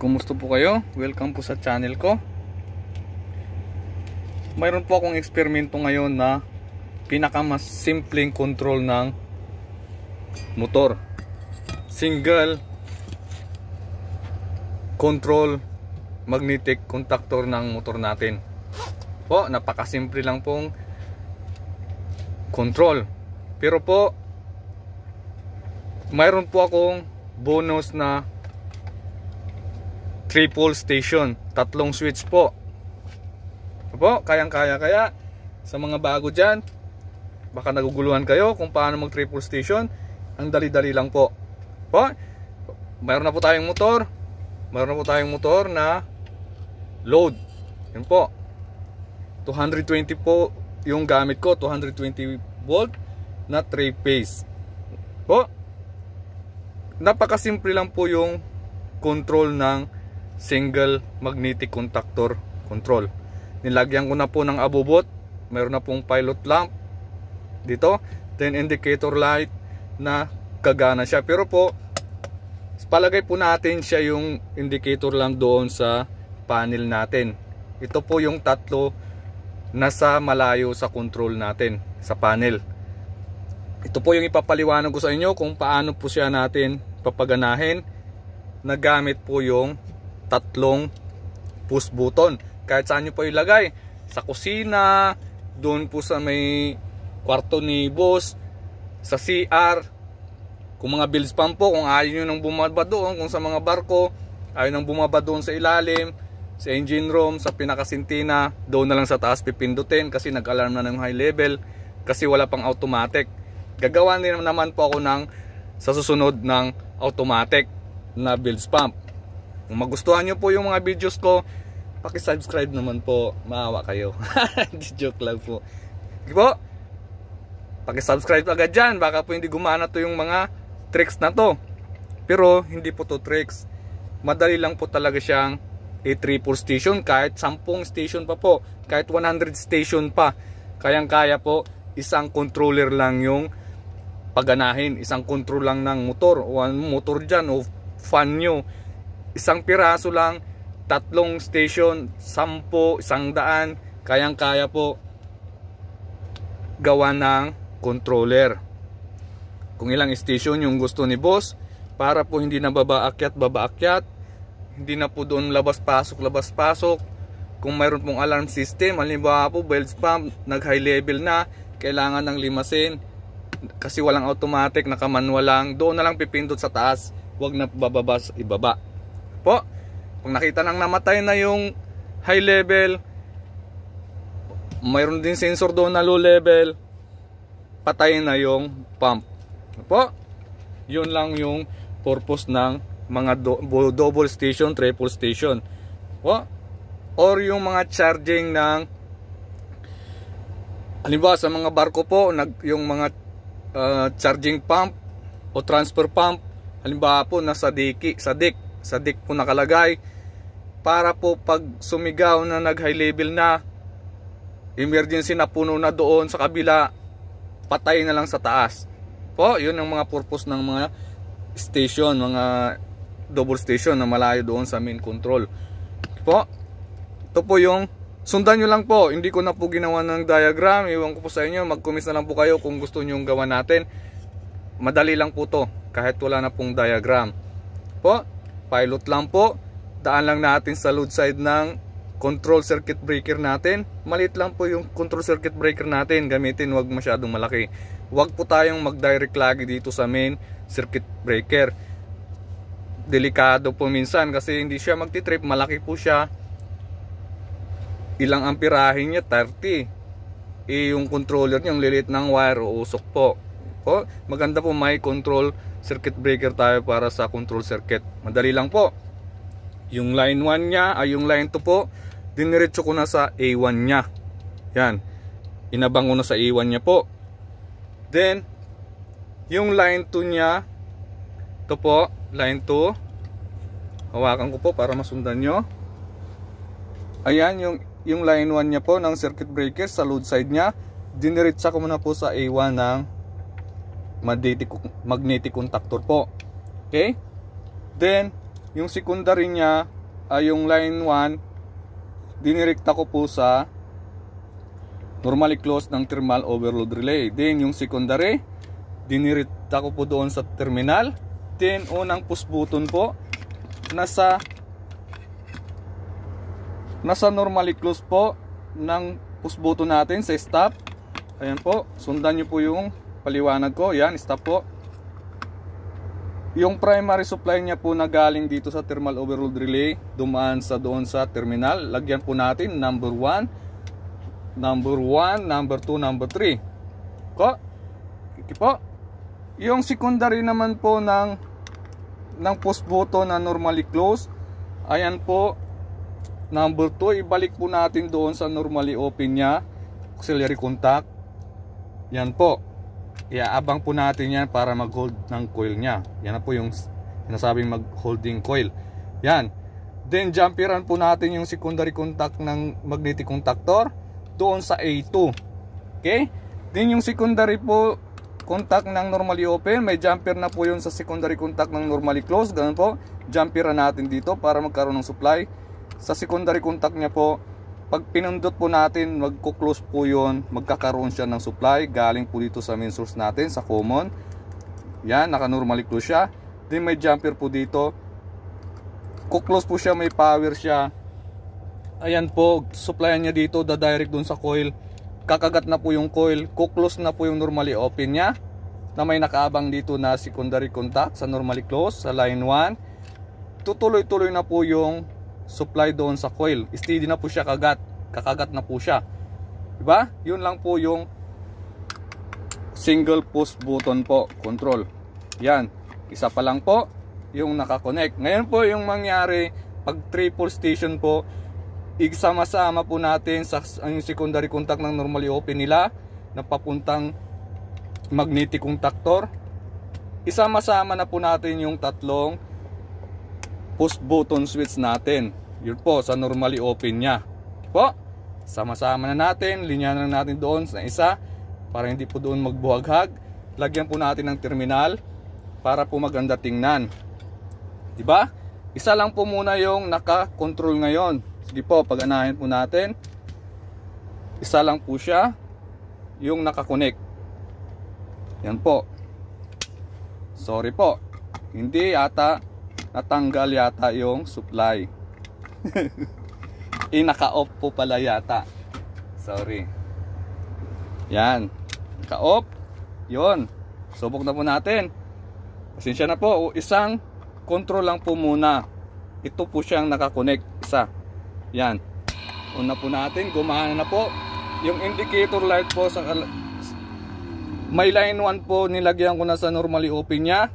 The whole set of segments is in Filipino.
Kumusta po kayo? Welcome po sa channel ko. Mayroon po akong eksperimento ngayon na pinaka mas simpleng control ng motor. Single control magnetic contactor ng motor natin. Po, napakasimple lang pong control. Pero po, mayroon po akong bonus na triple station tatlong switch po po kayang kaya kaya sa mga bago dyan baka naguguluhan kayo kung paano mag triple station ang dali dali lang po po mayroon na po tayong motor mayroon na po tayong motor na load yun po 220 po yung gamit ko 220 volt na 3 phase po napakasimple lang po yung control ng single magnetic contactor control. Nilagyan ko na po ng abubot. Meron na pong pilot lamp dito. Then indicator light na kagana siya. Pero po, palagay po natin siya yung indicator lamp doon sa panel natin. Ito po yung tatlo nasa malayo sa control natin sa panel. Ito po yung ipapaliwanag ko sa inyo kung paano po siya natin papaganahin na gamit po yung tatlong push button. Kahit saan nyo po ilagay. Sa kusina, doon po sa may kwarto ni boss, sa CR. Kung mga bills pump po, kung ayaw nyo nang bumaba doon, kung sa mga barko, ayaw nang bumaba doon sa ilalim, sa engine room, sa pinakasintina, doon na lang sa taas pipindutin kasi nag-alarm na ng high level kasi wala pang automatic. Gagawa din naman po ako ng sa susunod ng automatic na bilge pump. Kung magustuhan nyo po yung mga videos ko, paki-subscribe naman po. Maawa kayo. joke lang po. Sige po. Paki-subscribe agad diyan. Baka po hindi gumana to yung mga tricks na to. Pero hindi po to tricks. Madali lang po talaga siyang i-triple station kahit 10 station pa po, kahit 100 station pa. Kayang-kaya po isang controller lang yung paganahin, isang control lang ng motor, one motor dyan o fan nyo isang piraso lang, tatlong station, sampo, isang daan, kayang-kaya po gawa ng controller. Kung ilang station yung gusto ni boss, para po hindi na babaakyat, babaakyat, hindi na po doon labas-pasok, labas-pasok. Kung mayroon pong alarm system, halimbawa po, bells pump, nag-high level na, kailangan ng limasin, kasi walang automatic, naka-manual lang, doon na lang pipindot sa taas, wag na bababa, ibaba po. Kung nakita nang namatay na yung high level, mayroon din sensor doon na low level, patay na yung pump. Po, yun lang yung purpose ng mga do double station, triple station. Po, or yung mga charging ng halimbawa sa mga barko po, nag, yung mga uh, charging pump o transfer pump, halimbawa po nasa diki, sa deck sa deck po nakalagay para po pag sumigaw na nag high level na emergency na puno na doon sa kabila patay na lang sa taas po yun ang mga purpose ng mga station mga double station na malayo doon sa main control po ito po yung sundan nyo lang po hindi ko na po ginawa ng diagram iwan ko po sa inyo mag na lang po kayo kung gusto nyo gawa natin madali lang po to kahit wala na pong diagram po Pilot lang po. Daan lang natin sa load side ng control circuit breaker natin. Maliit lang po yung control circuit breaker natin. Gamitin wag masyadong malaki. Wag po tayong mag-direct lagi dito sa main circuit breaker. Delikado po minsan kasi hindi siya magti-trip. Malaki po siya. Ilang amperahin niya? 30. Eh, yung controller niya, yung lilit ng wire, uusok po. O, maganda po may control circuit breaker tayo para sa control circuit. Madali lang po. Yung line 1 niya, ay yung line 2 po, diniretso ko na sa A1 niya. Yan. Inabang ko na sa A1 niya po. Then, yung line 2 niya, to po, line 2. Hawakan ko po para masundan nyo. Ayan, yung, yung line 1 niya po ng circuit breaker sa load side niya, diniretsa ko muna po sa A1 ng magnetic, magnetic contactor po. Okay? Then, yung secondary niya, uh, yung line 1, dinirekta ko po sa normally closed ng thermal overload relay. Then, yung secondary, dinirekta ko po doon sa terminal. Then, unang push button po, nasa nasa normally closed po ng push button natin sa stop. Ayan po, sundan nyo po yung paliwanag ko yan stop po yung primary supply niya po na galing dito sa thermal overload relay dumaan sa doon sa terminal lagyan po natin number 1 number 1 number 2 number 3 ko kiki po yung secondary naman po ng ng post button na normally closed ayan po number 2 ibalik po natin doon sa normally open niya auxiliary contact yan po iaabang po natin yan para mag-hold ng coil niya. Yan na po yung sinasabing mag-holding coil. Yan. Then jumperan po natin yung secondary contact ng magnetic contactor doon sa A2. Okay? Then yung secondary po contact ng normally open, may jumper na po yun sa secondary contact ng normally closed. Ganun po, jumperan natin dito para magkaroon ng supply. Sa secondary contact niya po, pag pinundot po natin, magkuklose po yun, magkakaroon siya ng supply, galing po dito sa main source natin, sa common. Yan, naka-normally close siya. Then may jumper po dito. Kuklose po siya, may power siya. Ayan po, supplyan niya dito, direct dun sa coil. Kakagat na po yung coil, kuklose na po yung normally open niya. Na may nakaabang dito na secondary contact sa normally close, sa line 1. Tutuloy-tuloy na po yung supply doon sa coil. Steady na po siya kagat. Kakagat na po siya. Diba? Yun lang po yung single push button po. Control. Yan. Isa pa lang po yung nakakonect. Ngayon po yung mangyari pag triple station po isama-sama po natin sa yung secondary contact ng normally open nila na papuntang magnetic contactor. Isama-sama na po natin yung tatlong push button switch natin. Yun po, sa normally open niya. Po, sama-sama na natin, linya na natin doon sa isa para hindi po doon magbuhaghag. Lagyan po natin ng terminal para po maganda tingnan. 'Di ba? Isa lang po muna yung naka-control ngayon. Sige po, pag-anahin po natin. Isa lang po siya yung naka-connect. Yan po. Sorry po. Hindi ata natanggal yata yung supply eh naka-off po pala yata sorry yan naka-off yun subok na po natin pasensya na po isang control lang po muna ito po siyang nakakonect isa yan una po natin gumana na po yung indicator light po sa may line 1 po nilagyan ko na sa normally open niya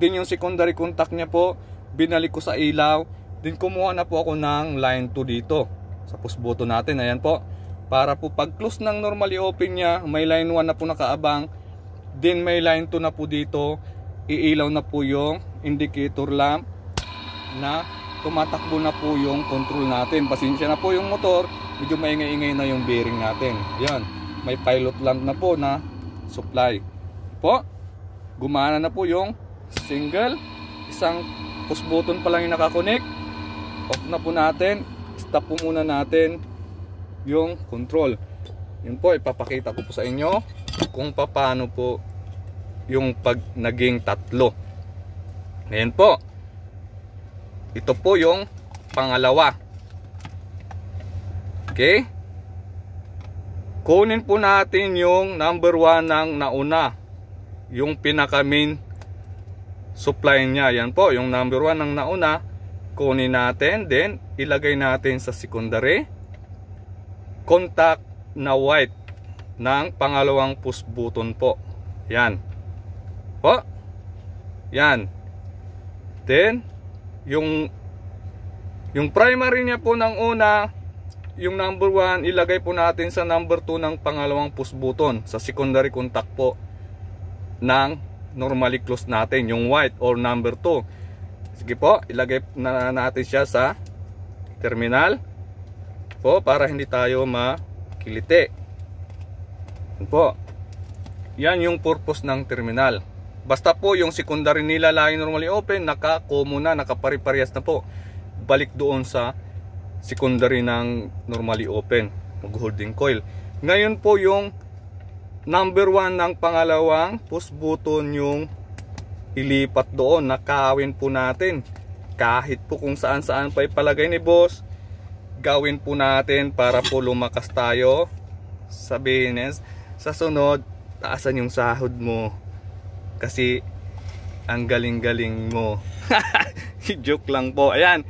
Then yung secondary contact niya po, binalik ko sa ilaw. Then kumuha na po ako ng line 2 dito. Sa push button natin, ayan po. Para po pag close ng normally open niya, may line 1 na po nakaabang. Then may line 2 na po dito. Iilaw na po yung indicator lamp na tumatakbo na po yung control natin. Pasensya na po yung motor, medyo maingay-ingay na yung bearing natin. Yan, may pilot lamp na po na supply. Po, gumana na po yung single isang push button pa lang yung nakakonek off na po natin stop po muna natin yung control yun po ipapakita ko po sa inyo kung paano po yung pag naging tatlo ngayon po ito po yung pangalawa okay kunin po natin yung number 1 ng nauna yung pinaka main supply niya. Yan po, yung number 1 ang nauna, kunin natin, then ilagay natin sa secondary contact na white ng pangalawang push button po. Yan. Po. Yan. Then yung yung primary niya po ng una, yung number 1 ilagay po natin sa number 2 ng pangalawang push button sa secondary contact po ng normally close natin yung white or number 2 sige po ilagay na natin siya sa terminal po para hindi tayo makilite yan po yan yung purpose ng terminal basta po yung secondary nila lagi normally open naka common na nakapari-parehas na po balik doon sa secondary ng normally open mag holding coil ngayon po yung Number 1 ng pangalawang push button yung ilipat doon. Nakawin po natin. Kahit po kung saan saan pa ipalagay ni boss, gawin po natin para po lumakas tayo sa business. Sa sunod, taasan yung sahod mo. Kasi ang galing-galing mo. Joke lang po. Ayan.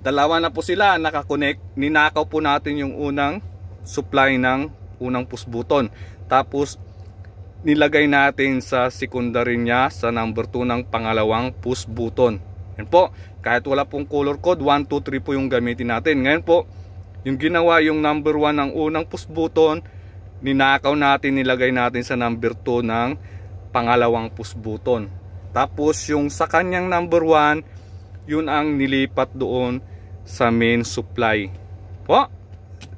Dalawa na po sila. Nakakonect. Ninakaw po natin yung unang supply ng unang push button. Tapos nilagay natin sa secondary niya sa number 2 ng pangalawang push button. Yan po, kahit wala pong color code, 1, 2, 3 po yung gamitin natin. Ngayon po, yung ginawa yung number 1 ng unang push button, ninakaw natin, nilagay natin sa number 2 ng pangalawang push button. Tapos yung sa kanyang number 1, yun ang nilipat doon sa main supply. Po,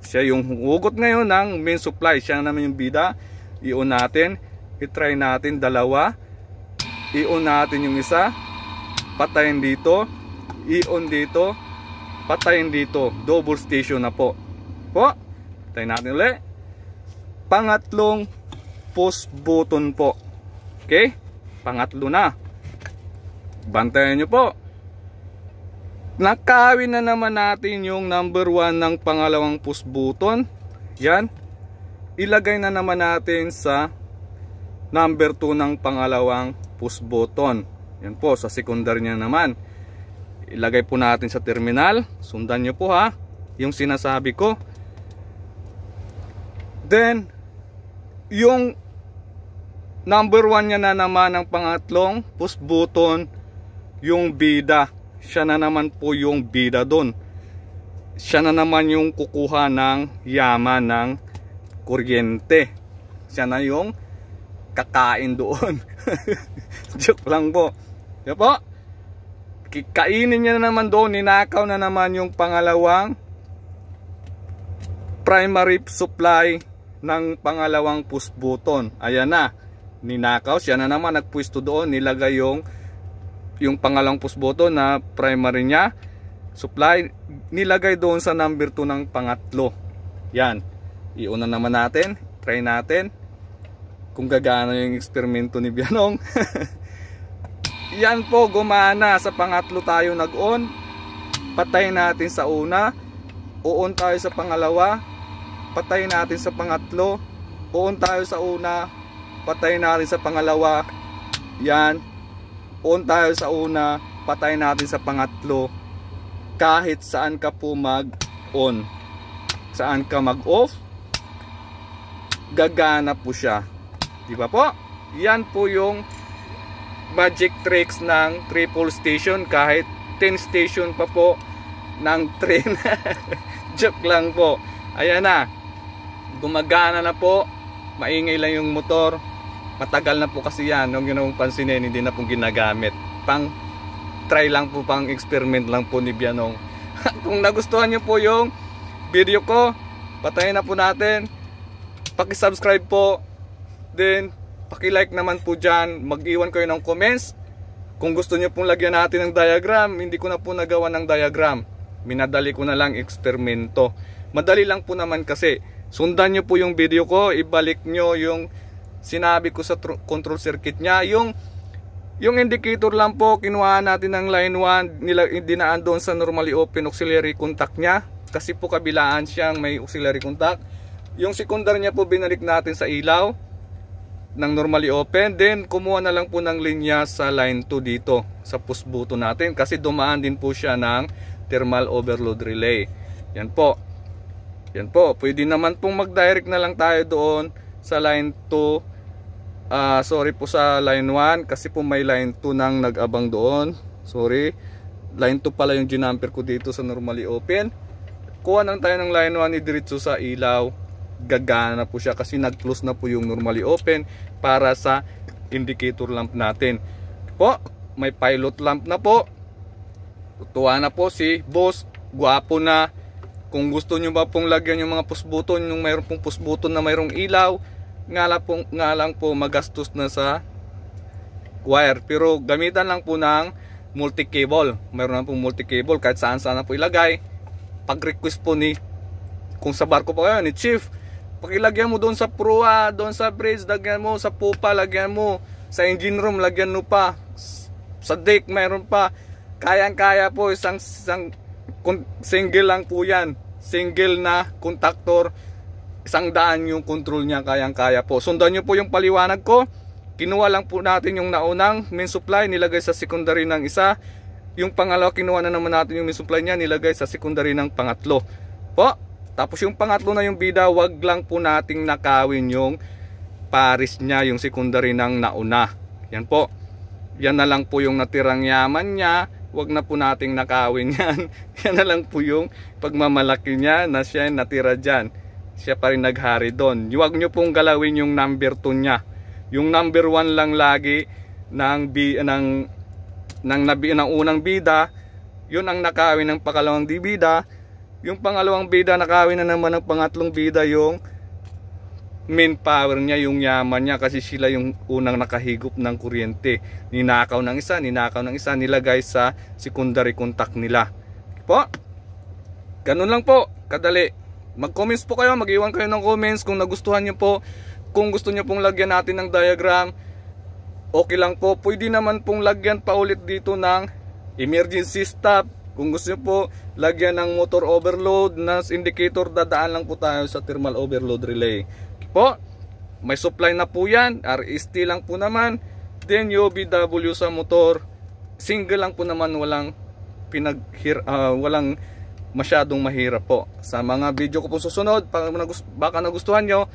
siya yung hugot ngayon ng main supply. Siya naman yung bida. I-on natin. I-try natin dalawa. I-on natin yung isa. Patayin dito. I-on dito. Patayin dito. Double station na po. Po. Patayin natin ulit. Pangatlong post button po. Okay? Pangatlo na. Bantayan nyo po. Nakawin na naman natin yung number 1 ng pangalawang push button. Yan. Ilagay na naman natin sa number 2 ng pangalawang push button. Yan po, sa secondary niya naman. Ilagay po natin sa terminal. Sundan nyo po ha, yung sinasabi ko. Then, yung number 1 niya na naman ng pangatlong push button, yung bida siya na naman po yung bida doon. Siya na naman yung kukuha ng yaman ng kuryente. Siya na yung kakain doon. Joke lang po. Diba po? Kikainin niya na naman doon, ninakaw na naman yung pangalawang primary supply ng pangalawang push button. Ayan na. Ninakaw siya na naman nagpwesto doon, nilagay yung yung pangalang push button na primary niya supply nilagay doon sa number 2 ng pangatlo yan iuna naman natin try natin kung gagana yung eksperimento ni Bianong yan po gumana sa pangatlo tayo nag on patay natin sa una uon tayo sa pangalawa patay natin sa pangatlo uon tayo sa una patay natin sa pangalawa yan on tayo sa una patay natin sa pangatlo kahit saan ka po mag on saan ka mag off gagana po siya di ba po yan po yung magic tricks ng triple station kahit 10 station pa po ng train joke lang po ayan na gumagana na po maingay lang yung motor matagal na po kasi yan nung yun pansinin hindi na pong ginagamit pang try lang po pang experiment lang po ni Bianong kung nagustuhan nyo po yung video ko patayin na po natin subscribe po then like naman po dyan mag-iwan kayo ng comments kung gusto nyo pong lagyan natin ng diagram hindi ko na po nagawa ng diagram minadali ko na lang eksperimento madali lang po naman kasi sundan nyo po yung video ko ibalik nyo yung sinabi ko sa control circuit niya yung yung indicator lang po kinuha natin ng line 1 nila dinaan doon sa normally open auxiliary contact niya kasi po kabilaan siyang may auxiliary contact yung secondary niya po binalik natin sa ilaw ng normally open then kumuha na lang po ng linya sa line 2 dito sa push button natin kasi dumaan din po siya ng thermal overload relay yan po yan po pwede naman pong mag direct na lang tayo doon sa line 2 uh, ah, sorry po sa line 1 kasi po may line 2 nang nag-abang doon sorry line 2 pala yung ginamper ko dito sa normally open kuha lang tayo ng line 1 idiritso sa ilaw gagana po siya kasi nag-close na po yung normally open para sa indicator lamp natin po may pilot lamp na po tuwa na po si boss guwapo na kung gusto nyo ba pong lagyan yung mga push button, yung mayroon pong push button na mayroong ilaw, nga lang po, nga lang po magastos na sa wire. Pero gamitan lang po ng multi-cable. Mayroon lang pong multi-cable kahit saan saan na po ilagay. Pag-request po ni, kung sa barko pa kayo, ni Chief, pakilagyan mo doon sa proa, doon sa bridge, lagyan mo, sa pupa, lagyan mo, sa engine room, lagyan mo pa, sa deck, mayroon pa. Kayang-kaya po, isang, isang single lang po yan single na contactor isang daan yung control niya kayang kaya po sundan nyo po yung paliwanag ko kinuha lang po natin yung naunang main supply nilagay sa secondary ng isa yung pangalawa kinuha na naman natin yung main supply niya nilagay sa secondary ng pangatlo po tapos yung pangatlo na yung bida wag lang po nating nakawin yung paris niya yung secondary ng nauna yan po yan na lang po yung natirang yaman niya wag na po nating nakawin yan. yan na lang po yung pagmamalaki niya na siya natira dyan. Siya pa rin naghari doon. Huwag nyo pong galawin yung number 2 niya. Yung number 1 lang lagi ng, bi, ng, ng, nabi, ng unang bida, yun ang nakawin ng pakalawang di bida. Yung pangalawang bida, nakawin na naman ng pangatlong bida yung power niya, yung yaman niya kasi sila yung unang nakahigop ng kuryente. Ninakaw ng isa, ninakaw ng isa, nilagay sa secondary contact nila. Po, ganun lang po, kadali. Mag-comments po kayo, mag-iwan kayo ng comments kung nagustuhan niyo po. Kung gusto niyo pong lagyan natin ng diagram, okay lang po. Pwede naman pong lagyan pa ulit dito ng emergency stop. Kung gusto niyo po, lagyan ng motor overload, nas indicator, dadaan lang po tayo sa thermal overload relay po. May supply na po yan. RST lang po naman. Then UBW sa motor. Single lang po naman walang pinag uh, ah, walang masyadong mahirap po. Sa mga video ko po susunod, baka nagustuhan nyo,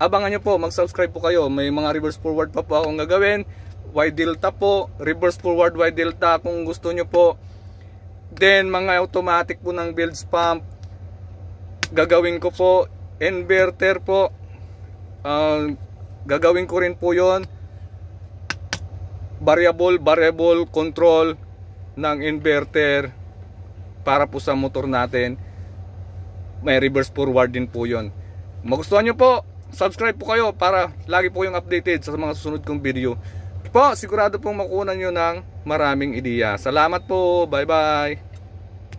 abangan nyo po, mag-subscribe po kayo. May mga reverse forward pa po akong gagawin. Y delta po, reverse forward Y delta kung gusto nyo po. Then mga automatic po ng build pump, gagawin ko po, inverter po, uh, gagawin ko rin po yon variable variable control ng inverter para po sa motor natin may reverse forward din po yon magustuhan nyo po subscribe po kayo para lagi po yung updated sa mga susunod kong video po sigurado pong makunan nyo ng maraming ideya salamat po bye bye